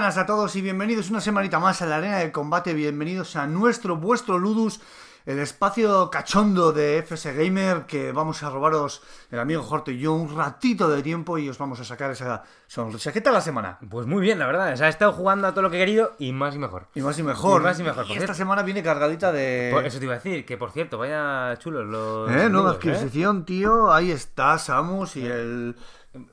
buenas a todos y bienvenidos una semanita más a la Arena de Combate. Bienvenidos a nuestro, vuestro Ludus, el espacio cachondo de FS Gamer, que vamos a robaros el amigo Jorge y yo un ratito de tiempo y os vamos a sacar esa sonrisa. ¿Qué tal la semana? Pues muy bien, la verdad. O sea, he estado jugando a todo lo que he querido y más y mejor. Y más y mejor. más y mejor. esta semana viene cargadita de... eso te iba a decir, que por cierto, vaya chulos los... Eh, nueva ¿eh? adquisición, tío. Ahí está Samus y eh. el...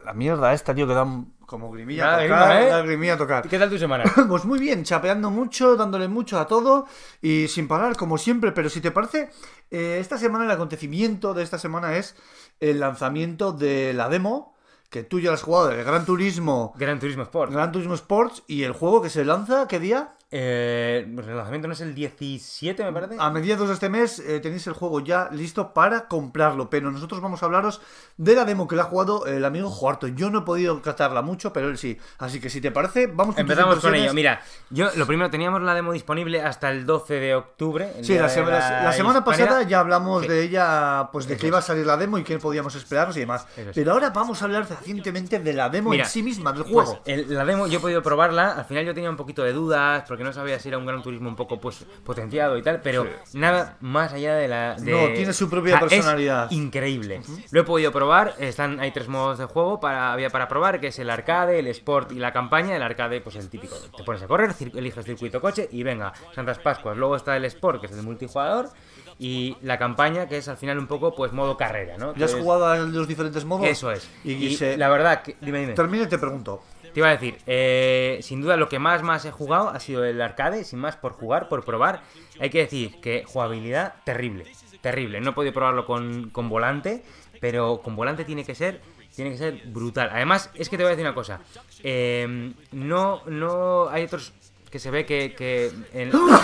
La mierda esta, tío, que ¿eh? da como grimilla a tocar. grimilla a tocar. ¿Qué tal tu semana? pues muy bien, chapeando mucho, dándole mucho a todo y sin parar, como siempre. Pero si te parece, eh, esta semana el acontecimiento de esta semana es el lanzamiento de la demo que tú ya has jugado, de Gran Turismo. Gran Turismo Sports. Gran Turismo Sports y el juego que se lanza, ¿qué día? Eh, el lanzamiento no es el 17, me parece. A mediados de este mes eh, tenéis el juego ya listo para comprarlo, pero nosotros vamos a hablaros de la demo que le ha jugado el amigo Juarto. Yo no he podido catarla mucho, pero él sí. Así que si te parece, vamos a Empezamos con ello. Mira, yo lo primero, teníamos la demo disponible hasta el 12 de octubre. Sí, la, semana pasada ya hablamos de ella, pues de que iba a salir la demo y qué podíamos esperarnos y demás. Pero ahora vamos a hablar recientemente de la demo en sí misma, del pues, juego. la demo yo he podido probarla, al final yo tenía un poquito de dudas, porque no sabía si era un gran turismo un poco pues potenciado y tal, pero nada más allá de la. No, tiene su propia personalidad. increíble. Lo he podido probar. Están, hay tres modos de juego para, había para probar, que es el arcade, el sport y la campaña. El arcade, pues el típico. Te pones a correr, el circuito coche y venga, Santas Pascuas. Luego está el sport, que es el multijugador y la campaña, que es al final un poco pues modo carrera, ¿no? ¿Ya has jugado a los diferentes modos? Eso es. Y, la verdad, que, dime, dime. Termina y te pregunto. Te iba a decir, eh, sin duda lo que más más he jugado ha sido el arcade, sin más por jugar, por probar. Hay que decir que jugabilidad terrible, terrible. No he podido probarlo con, volante, pero con volante tiene que ser tiene que ser brutal. Además, es que te voy a decir una cosa. Eh, no, no hay otros que se ve que... ¡Ah!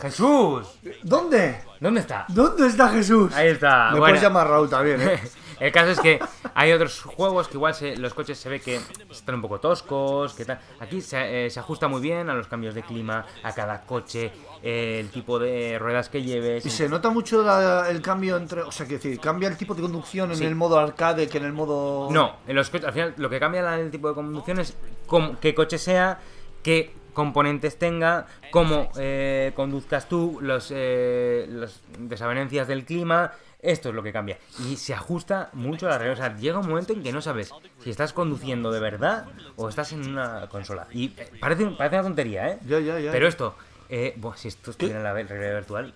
¡Jesús! ¿Dónde? ¿Dónde está? ¿Dónde está Jesús? Ahí está. Me puedes llamar Raúl también, ¿eh? El caso es que hay otros juegos que igual los coches se ve que están un poco toscos, que tal. Aquí se, eh, ajusta muy bien a los cambios de clima, a cada coche, eh, el tipo de ruedas que lleves. Y se nota mucho el cambio entre, o sea, que decir, cambia el tipo de conducción en el modo arcade que en el modo No, en los coches, al final lo que cambia el tipo de conducción es qué coche sea, qué componentes tenga, cómo eh, conduzcas tú, los, las desavenencias del clima, esto es lo que cambia. Y se ajusta mucho a la realidad. O sea, llega un momento en que no sabes si estás conduciendo de verdad o estás en una consola. Y eh, parece, parece una tontería, ¿eh? Ya, ya, ya. Pero esto, eh, bueno, si esto estuviera en la realidad virtual.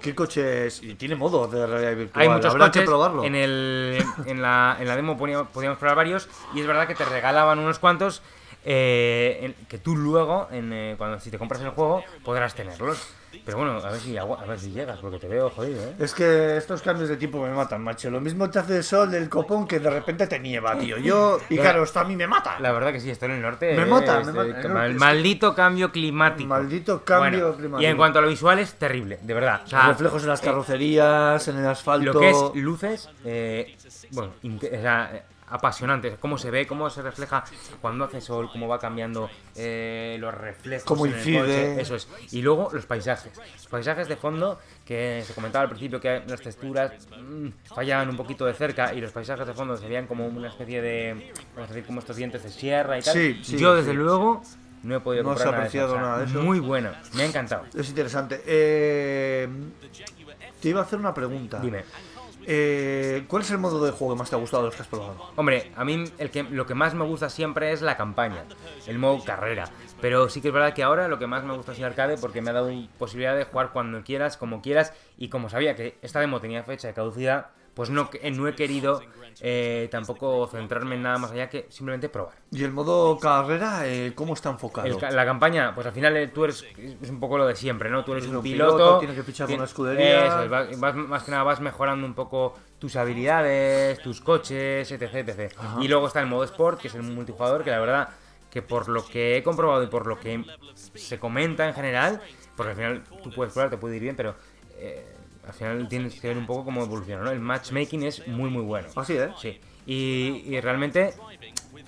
¿Qué coches? Y tiene modo de realidad virtual. Hay muchos coches. Que probarlo. En, el, en, la, en la demo podíamos probar varios. Y es verdad que te regalaban unos cuantos eh, que tú luego, en, eh, cuando si te compras el juego, podrás tenerlos. Pero bueno, a ver, si, llegas, porque te veo jodido, ¿eh? Es que estos cambios de tiempo me matan, macho. Lo mismo te hace el sol del copón que de repente te nieva, tío. Yo, y claro, a mí me mata. La verdad que sí, esto en el norte. Me mata, eh, me mata. maldito cambio climático. Maldito cambio climático. Y en cuanto a lo visual, es terrible, de verdad. reflejos en las eh, carrocerías, en el asfalto. Lo que es luces, bueno, o sea, apasionante. Cómo se ve, cómo se refleja cuando hace sol, cómo va cambiando eh, los reflejos. Cómo incide. eso es. Y luego los paisajes. Los paisajes de fondo, que se comentaba al principio que las texturas mm, fallaban un poquito de cerca y los paisajes de fondo se veían como una especie de. Vamos a decir, como estos dientes de sierra y tal. Sí, Yo, desde luego. No he podido no apreciado nada de, eso. Muy bueno me ha encantado. Es interesante. Eh, te iba a hacer una pregunta. Dime. Eh, ¿Cuál es el modo de juego que más te ha gustado de los que has probado? Hombre, a mí el que, lo que más me gusta siempre es la campaña, el modo carrera. Pero sí que es verdad que ahora lo que más me gusta es el arcade porque me ha dado posibilidad de jugar cuando quieras, como quieras. Y como sabía que esta demo tenía fecha de caducidad, pues no, eh, no he querido eh, tampoco centrarme en nada más allá que simplemente probar. ¿Y el modo carrera eh, cómo está enfocado? la campaña, pues al final tú eres un poco lo de siempre, ¿no? Tú eres, un, piloto, Tienes que fichar con una escudería. más que nada vas mejorando un poco tus habilidades, tus coches, etc. Y luego está el modo sport, que es el multijugador, que la verdad que por lo que he comprobado y por lo que se comenta en general, porque al final tú puedes probar, te puede ir bien, pero eh, al final tienes que ver un poco cómo evoluciona, ¿no? El matchmaking es muy, muy bueno. Así ah, Sí. ¿eh? Y, realmente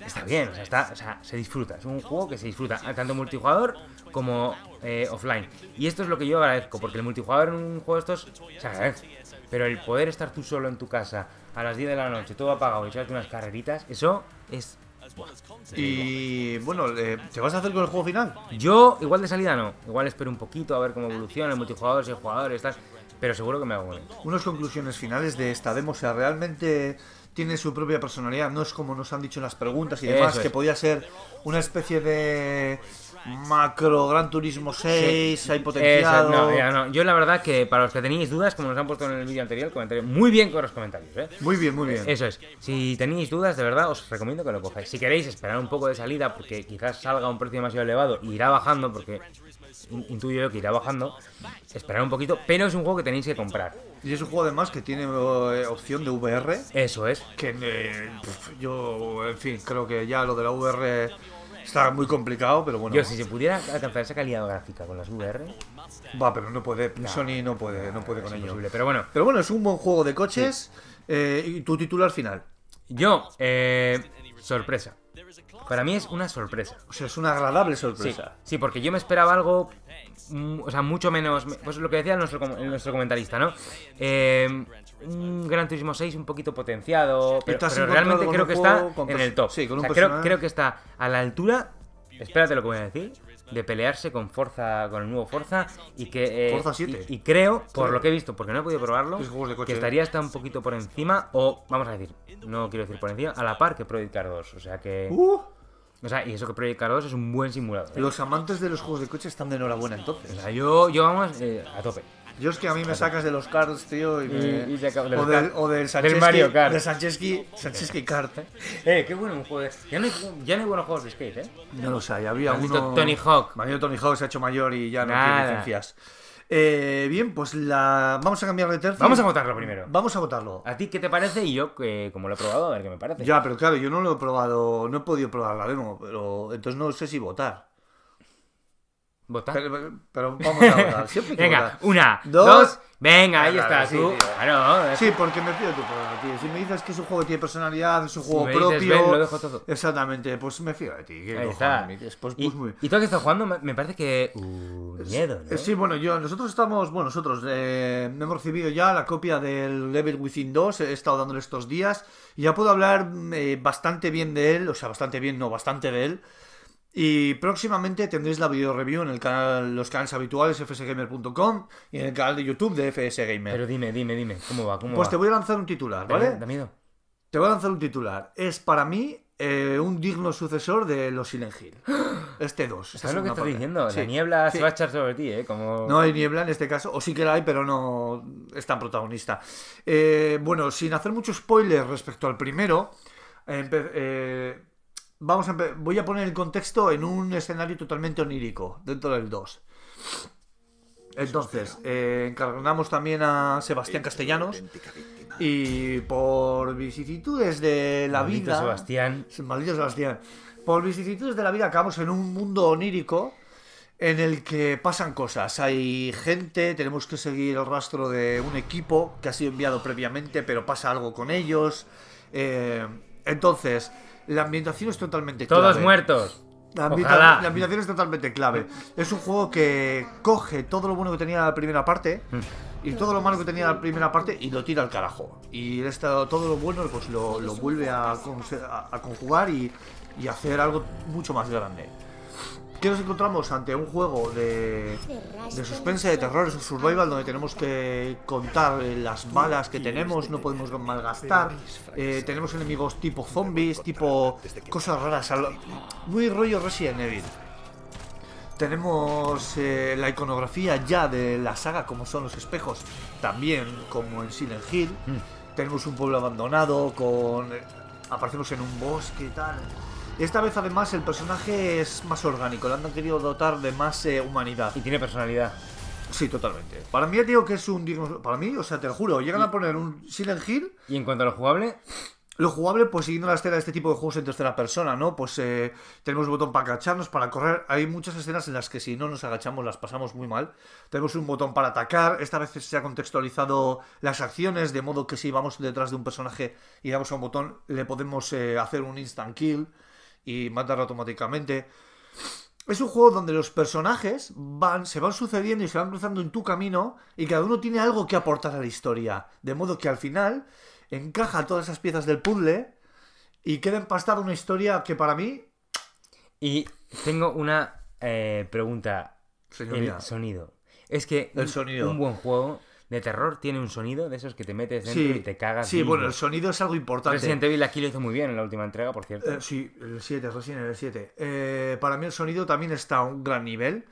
está bien, o sea, se disfruta. Es un juego que se disfruta, tanto multijugador como eh, offline. Y esto es lo que yo agradezco, porque el multijugador en un juego de estos se agradece. Pero el poder estar tú solo en tu casa a las 10 de la noche, todo apagado, y echarte unas carreritas, eso es y bueno, eh, ¿te vas a hacer con el juego final? Yo, igual de salida no. Igual espero un poquito a ver cómo evoluciona el multijugador, si jugador jugadores, tal. Pero seguro que me hago bueno. Unas conclusiones finales de esta demo. O sea, realmente tiene su propia personalidad, no es como nos han dicho en las preguntas y demás, que podía ser una especie de macro Gran Turismo 6, hay potencial. Yo la verdad que para los que tenéis dudas, como nos han puesto en el vídeo anterior, el muy bien con los comentarios. ¿eh? Muy bien, muy bien. Eso es. Si tenéis dudas, de verdad, os recomiendo que lo cojáis. Si queréis esperar un poco de salida, porque quizás salga un precio demasiado elevado irá bajando, porque intuyo que irá bajando. Esperar un poquito, pero es un juego que tenéis que comprar. Y es un juego además que tiene eh, opción de VR. Eso es. Que eh, yo, en fin, creo que ya lo de la VR está muy complicado, pero bueno. si se pudiera alcanzar esa calidad gráfica con las VR. Va, pero no puede. Sony no puede, no puede con ello. pero bueno. Pero bueno, es un buen juego de coches. Eh, ¿Y tu título al final? Yo, sorpresa. Para mí es una sorpresa. O sea, es una agradable sorpresa. Sí, porque yo me esperaba algo, o sea, mucho menos, pues lo que decía nuestro, comentarista, ¿no? Eh, un Gran Turismo 6 un poquito potenciado, pero, realmente creo que está en el top. Sí, creo que está a la altura, espérate lo que voy a decir, de pelearse con Forza, con el nuevo Forza y que 7. Eh, y, creo, por lo que he visto, porque no he podido probarlo, que estaría hasta un poquito por encima o vamos a decir, no quiero decir por encima, a la par que Project Car 2, o sea que uh. O sea, y eso que Project Car 2 es un buen simulador. ¿eh? Los amantes de los juegos de coche están de enhorabuena entonces. O sea, yo, yo vamos eh, a tope. Yo es que a mí me sacas de los cards, tío, y, o, del, o del Mario Kart. De Kart, ¿eh? qué bueno un juego. Ya no, ya no hay buenos juegos de skate, ¿eh? No los hay, había uno... Tony Hawk. Mario Tony Hawk se ha hecho mayor y ya no tiene ciencias. Eh, bien, pues la vamos a cambiar de tercio. Vamos a votarlo primero. Vamos a votarlo. ¿A ti qué te parece? Y yo, como lo he probado, a ver qué me parece. Ya, pero claro, yo no lo he probado, no he podido probar la demo, pero entonces no sé si votar. ¿Votar? Pero, vamos a votar. venga, una, dos, venga, ahí está. Sí, tú. sí, porque me fío de ti Si me dices que es un juego que tiene personalidad, es un juego propio. Exactamente, pues me fío de ti. Pues, y, pues muy... y, que estás jugando, me parece que. Uh, miedo, ¿no? Sí, bueno, yo, nosotros estamos. Bueno, nosotros eh, hemos recibido ya la copia del Level Within 2. He estado dándole estos días. Y ya puedo hablar eh, bastante bien de él. O sea, bastante bien, no, bastante de él. Y próximamente tendréis la video review en el canal, los canales habituales, fsgamer.com y en el canal de YouTube de FSGamer. Pero dime, dime, dime, ¿cómo va? pues te voy a lanzar un titular, ¿vale? Te voy a lanzar un titular. Es para mí eh, un digno sucesor de los Silent Hill. Este 2. Este ¿Sabes lo que estás diciendo? La niebla se va a echar sobre ti, ¿eh? Como... No hay niebla en este caso, o sí que la hay, pero no es tan protagonista. Eh, bueno, sin hacer muchos spoilers respecto al primero, eh, eh vamos a, voy a poner el contexto en un escenario totalmente onírico, dentro del 2. Entonces, eh, encarnamos también a Sebastián Castellanos. Y por vicisitudes de la Maldito vida. Sebastián. Maldito Sebastián. Por vicisitudes de la vida acabamos en un mundo onírico en el que pasan cosas. Hay gente, tenemos que seguir el rastro de un equipo que ha sido enviado previamente, pero pasa algo con ellos. Eh, entonces, la ambientación es totalmente clave. Todos muertos. La, ambientación es totalmente clave. Es un juego que coge todo lo bueno que tenía la primera parte y todo lo malo que tenía la primera parte y lo tira al carajo. Y todo lo bueno pues lo, vuelve a, conjugar y, y hacer algo mucho más grande. Aquí nos encontramos ante un juego de, de suspense, de terror, es survival donde tenemos que contar eh, las balas que tenemos, no podemos malgastar. Eh, tenemos enemigos tipo zombies, tipo cosas raras, muy rollo Resident Evil. Tenemos eh, la iconografía ya de la saga, como son los espejos, también como en Silent Hill. Mm. Tenemos un pueblo abandonado, con aparecemos en un bosque y tal. Esta vez además el personaje es más orgánico, lo han querido dotar de más eh, humanidad. Y tiene personalidad. Sí, totalmente. Para mí, digo que es un Para mí, o sea, te lo juro, llegan a poner un Silent Hill. Y en cuanto a lo jugable. Lo jugable, pues siguiendo la escena de este tipo de juegos en tercera persona, ¿no? Pues eh, tenemos un botón para agacharnos, para correr. Hay muchas escenas en las que si no nos agachamos las pasamos muy mal. Tenemos un botón para atacar. Esta vez se ha contextualizado las acciones, de modo que si vamos detrás de un personaje y damos a un botón, le podemos eh, hacer un instant kill y matar automáticamente. Es un juego donde los personajes van, se van sucediendo y se van cruzando en tu camino y cada uno tiene algo que aportar a la historia. De modo que al final encaja todas esas piezas del puzzle y queda empastada una historia que para mí... Y tengo una eh, pregunta. El sonido. Es que El sonido. un buen juego de terror tiene un sonido de esos que te metes dentro y te cagas. Sí, bueno, el sonido es algo importante. Resident Evil aquí lo hizo muy bien en la última entrega, por cierto. Eh, sí, el 7, Resident el 7. Eh, para mí el sonido también está a un gran nivel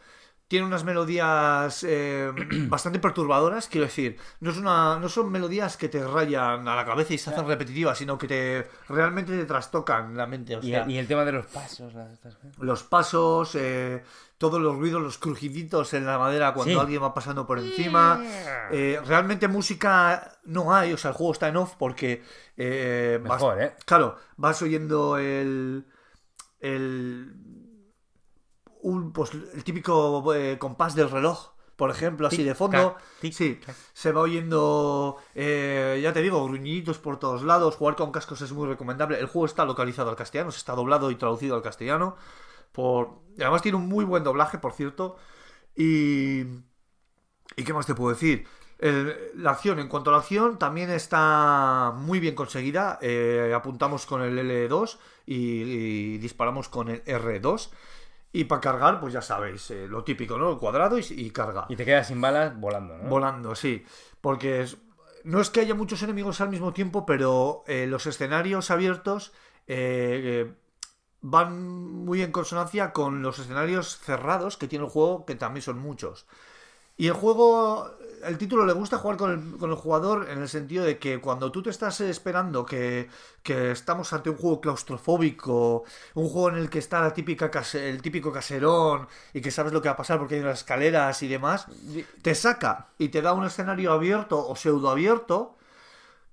tiene unas melodías eh, bastante perturbadoras, quiero decir, no, es una, no son melodías que te rayan a la cabeza y se hacen repetitivas, sino que te realmente te trastocan la mente. ¿Y, el, tema de los pasos. Los pasos, eh, todos los ruidos, los crujiditos en la madera cuando alguien va pasando por encima. Eh, realmente música no hay, o sea, el juego está en off porque... Mejor, ¿eh? Claro, vas oyendo el... el pues, el típico eh, compás del reloj, por ejemplo, así de fondo. Sí, se va oyendo, eh, ya te digo, gruñitos por todos lados. Jugar con cascos es muy recomendable. El juego está localizado al castellano, se está doblado y traducido al castellano. Por... Además, tiene un muy buen doblaje, por cierto. Y. ¿Y qué más te puedo decir? la acción, en cuanto a la acción, también está muy bien conseguida. Eh, apuntamos con el L2 y, disparamos con el R2. Y para cargar, pues ya sabéis, eh, lo típico, ¿no? El cuadrado y, carga. Y te quedas sin balas volando, ¿no? Volando, sí. Porque no es que haya muchos enemigos al mismo tiempo, pero eh, los escenarios abiertos eh, van muy en consonancia con los escenarios cerrados que tiene el juego, que también son muchos. Y el juego, el título le gusta jugar con el, jugador en el sentido de que cuando tú te estás esperando que, estamos ante un juego claustrofóbico, un juego en el que está la típica el típico caserón y que sabes lo que va a pasar porque hay unas escaleras y demás, te saca y te da un escenario abierto o pseudo abierto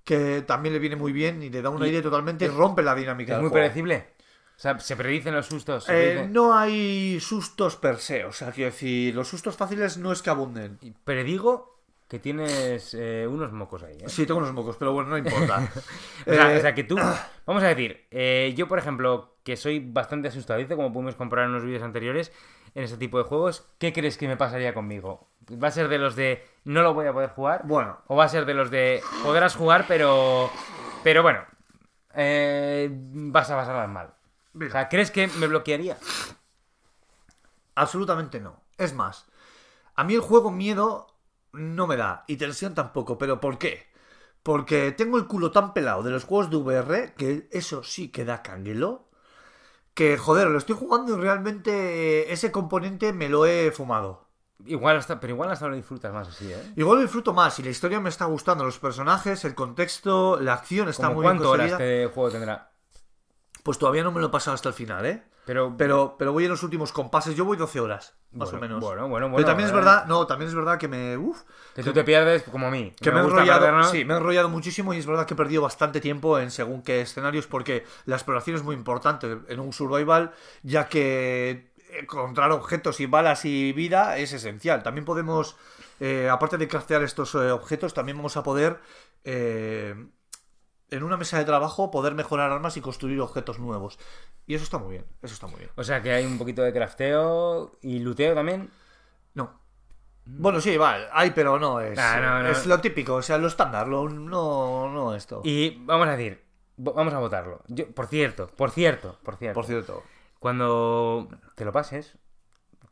que también le viene muy bien y te da un aire totalmente y rompe la dinámica. Es muy predecible. O sea, ¿se predicen los sustos? Eh, no hay sustos per se. O sea, quiero decir, los sustos fáciles no es que abunden. Predigo que tienes eh, unos mocos ahí. ¿eh? Sí, tengo unos mocos, pero bueno, no importa. o, sea, que tú, vamos a decir, yo por ejemplo, que soy bastante asustadizo, como pudimos comprobar en los vídeos anteriores, en este tipo de juegos, ¿qué crees que me pasaría conmigo? ¿Va a ser de los de no lo voy a poder jugar? Bueno. ¿O va a ser de los de podrás jugar, pero, pero bueno, vas a pasar mal? ¿crees que me bloquearía? Absolutamente no. Es más, a mí el juego miedo no me da y tensión tampoco, pero ¿por qué? Porque tengo el culo tan pelado de los juegos de VR que eso sí que da canguelo. Que joder, lo estoy jugando y realmente ese componente me lo he fumado. Igual hasta, pero igual hasta lo disfrutas más así, ¿eh? Igual lo disfruto más y la historia me está gustando, los personajes, el contexto, la acción está muy bien. ¿Cuánto horas este juego tendrá? pues todavía no me lo he pasado hasta el final, ¿eh? Pero, pero, pero voy en los últimos compases, yo voy 12 horas, más o menos. Bueno, bueno, bueno. Pero también es verdad, no, también es verdad que me. Uf, que, tú te pierdes como a mí. Que me, he enrollado, sí, me he enrollado muchísimo y es verdad que he perdido bastante tiempo en según qué escenarios, porque la exploración es muy importante en un survival, ya que encontrar objetos y balas y vida es esencial. También podemos, eh, aparte de craftear estos eh, objetos, también vamos a poder eh, en una mesa de trabajo poder mejorar armas y construir objetos nuevos. Y eso está muy bien, eso está muy bien. O sea que hay un poquito de crafteo y luteo también. No. Bueno, sí, vale, hay, pero no es. no, no. Es lo típico, o sea, lo estándar, no, no esto. Y vamos a decir, vamos a votarlo. Yo, por cierto, por cierto, por cierto. Por cierto. Cuando te lo pases,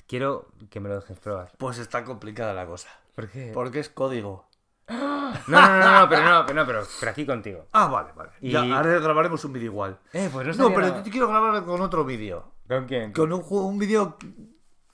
quiero que me lo dejes probar. Pues está complicada la cosa. ¿Por qué? Porque es código. No, no, no, pero no, pero, no, pero, aquí contigo. Ah, vale, vale. Y... ahora grabaremos un vídeo igual. Eh, pues no, no pero yo te quiero grabar con otro vídeo. ¿Con quién? Con un, un vídeo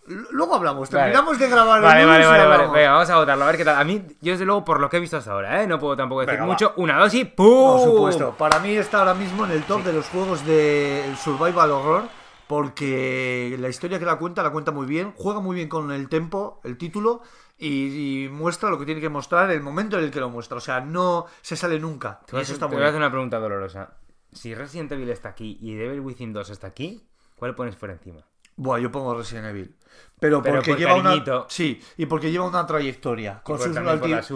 Luego hablamos, terminamos de grabar el Vale, vale, vale, vale. Venga, vamos a votarlo, a ver qué tal. A mí, yo desde luego, por lo que he visto hasta ahora, ¿eh? no puedo tampoco decir mucho. Una, Una dosis, ¡pum! Por supuesto, para mí está ahora mismo en el top de los juegos de Survival Horror, porque la historia que la cuenta, la cuenta muy bien, juega muy bien con el tempo, el título, y, muestra lo que tiene que mostrar el momento en el que lo muestra. O sea, no se sale nunca. Te, voy a hacer una pregunta dolorosa. Si Resident Evil está aquí y Devil Within 2 está aquí, ¿cuál pones por encima? Buah, yo pongo Resident Evil. Pero, porque lleva cariñito. una. Sí, y porque lleva una trayectoria. Con sus altibajos.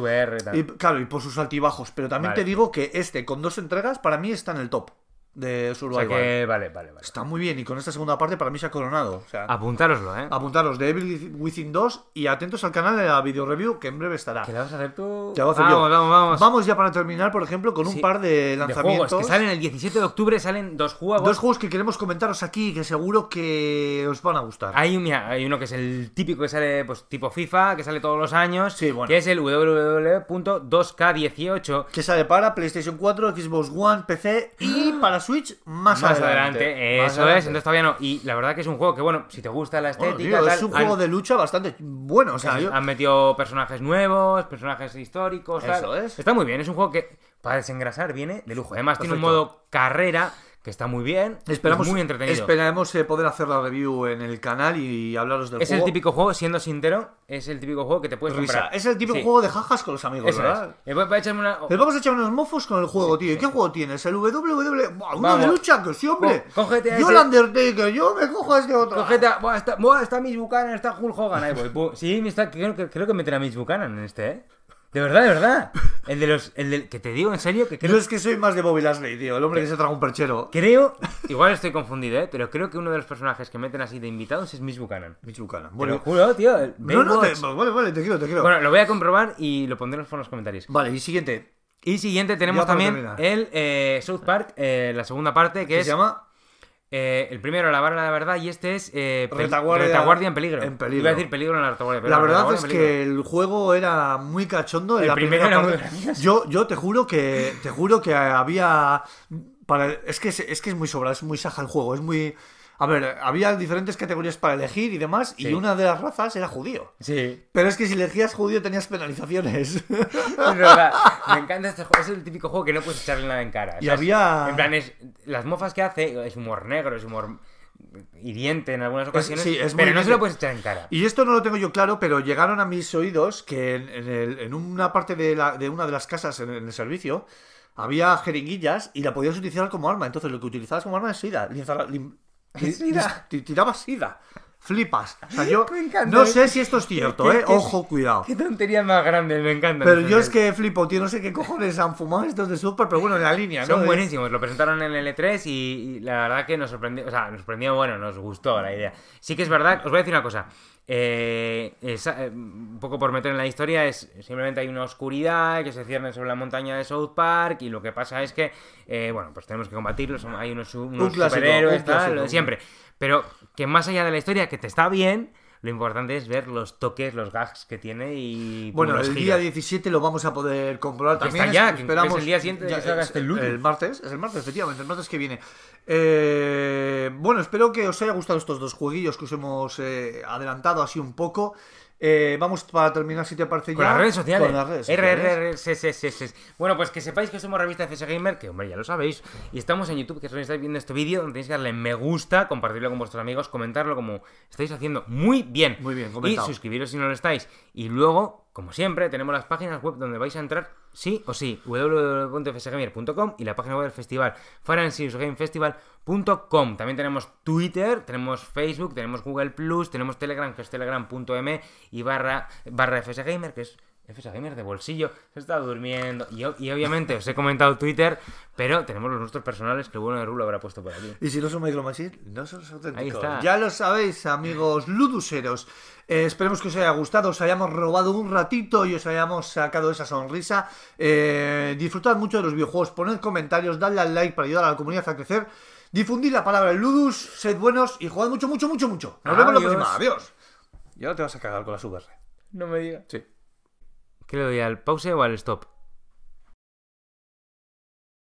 claro, y por sus altibajos. Pero también te digo que este, con dos entregas, para mí está en el top de Survival. vale, vale, Está muy bien y con esta segunda parte para mí se ha coronado. O Apuntároslo, ¿eh? Apuntaros de Evil Within 2 y atentos al canal de la video review que en breve estará. ¿Que la vas a hacer tú? vamos, vamos, vamos. Vamos ya para terminar, por ejemplo, con un par de lanzamientos. De que salen el 17 de octubre, salen dos juegos. Dos juegos que queremos comentaros aquí que seguro que os van a gustar. Hay, un hay uno que es el típico que sale pues tipo FIFA, que sale todos los años, que es el www.2K18. Que sale para PlayStation 4, Xbox One, PC y para Switch más, adelante. eso es, entonces todavía no. Y la verdad que es un juego que, bueno, si te gusta la estética. es un juego de lucha bastante bueno. O sea, Han metido personajes nuevos, personajes históricos. Eso es. Está muy bien, es un juego que para desengrasar viene de lujo. Además, tiene un modo carrera que está muy bien, esperamos, muy entretenido. esperamos eh, poder hacer la review en el canal y, hablaros del es juego. Es el típico juego, siendo sintero es el típico juego que te puedes comprar. Es el típico juego de jajas con los amigos, ¿verdad? Es. Eh, Les vamos a echar unos mofos con el juego, tío. ¿Y qué juego tienes? El WWE. uno de lucha, que sí, hombre. yo el este. Undertaker, yo me cojo a este otro. Cógete a... está... Buah, está Mitch Buchanan, está Hulk Hogan. Ahí voy. sí, creo, que, creo que meterá a Mitch Buchanan en este, ¿eh? De verdad, de verdad. El de los. El que te digo en serio que creo. es que soy más de Bobby Lashley, tío. El hombre que se traga un perchero. Creo. Igual estoy confundido, ¿eh? Pero creo que uno de los personajes que meten así de invitados es Mitch Buchanan. Mitch Buchanan. Bueno, te lo juro, tío. vale, vale, te quiero, te quiero. Bueno, lo voy a comprobar y lo pondremos en los comentarios. Vale, y siguiente. Y siguiente tenemos también el eh, South Park, eh, la segunda parte, que es. se llama? Eh, el primero, la barra de la verdad, y este es eh, retaguardia, en peligro. En peligro. a decir peligro en la retaguardia. la verdad es que el juego era muy cachondo. El primero yo, yo te juro que te juro que había es que es, es que es muy sobrado, es muy saja el juego, es muy a ver, había diferentes categorías para elegir y demás, y una de las razas era judío. Sí. Pero es que si elegías judío tenías penalizaciones. me encanta este juego. Es el típico juego que no puedes echarle nada en cara. Y había. En plan, las mofas que hace es humor negro, es humor hiriente en algunas ocasiones, sí, pero no se lo puedes echar en cara. Y esto no lo tengo yo claro, pero llegaron a mis oídos que en, una parte de, una de las casas en, el servicio había jeringuillas y la podías utilizar como arma. Entonces lo que utilizabas como arma es ida, ¿Qué Sida. Tiraba sida flipas. O sea, yo no ¿eh? sé si esto es cierto, ¿eh? Ojo, cuidado. Qué tonterías más grande, me encanta. Pero yo es que flipo, tío, no sé qué cojones han fumado estos de Super, pero bueno, en la línea, ¿no? Son buenísimos, lo presentaron en el L 3 y, la verdad que nos sorprendió, o sea, nos sorprendió, bueno, nos gustó la idea. Sí que es verdad, os voy a decir una cosa. Eh, eh, un poco por meter en la historia es simplemente hay una oscuridad que se cierne sobre la montaña de South Park y lo que pasa es que bueno pues tenemos que combatirlos hay unos, superhéroes tal, siempre pero que más allá de la historia, que te está bien, lo importante es ver los toques, los gags que tiene y. Bueno, el día 17 lo vamos a poder comprobar también. ya, que esperamos. el día siguiente este el, martes, es el martes, efectivamente, el martes que viene. Eh, bueno, espero que os haya gustado estos dos jueguillos que os hemos eh, adelantado así un poco. Eh, vamos para terminar, si te parece ya. las redes sociales. Con las redes Bueno, pues que sepáis que somos revista CS Gamer, que hombre, ya lo sabéis. Y estamos en YouTube, que si estáis viendo este vídeo, donde tenéis que darle me gusta, compartirlo con vuestros amigos, comentarlo como estáis haciendo muy bien. Muy bien, Y suscribiros si no lo estáis. Y luego, como siempre, tenemos las páginas web donde vais a entrar sí o sí, www.fsgamer.com y la página web del festival, fanandseriousgamefestival.com. También tenemos Twitter, tenemos Facebook, tenemos Google Plus, tenemos Telegram, que es telegram.m y barra, barra fsgamer, que es FSA Gamer de bolsillo, se está durmiendo. Y, obviamente os he comentado Twitter, pero tenemos los nuestros personales que bueno de Rulo habrá puesto por aquí. Y si no son Micro no son auténticos. Ya lo sabéis, amigos luduseros. Eh, esperemos que os haya gustado, os hayamos robado un ratito y os hayamos sacado esa sonrisa. Eh, disfrutad mucho de los videojuegos, poned comentarios, dadle al like para ayudar a la comunidad a crecer. Difundid la palabra Ludus, sed buenos y jugad mucho, mucho, mucho, mucho. Nos vemos la próxima. Adiós. ya ahora te vas a cagar con la VR. No me digas. Sí. Que le doy al pause o al stop?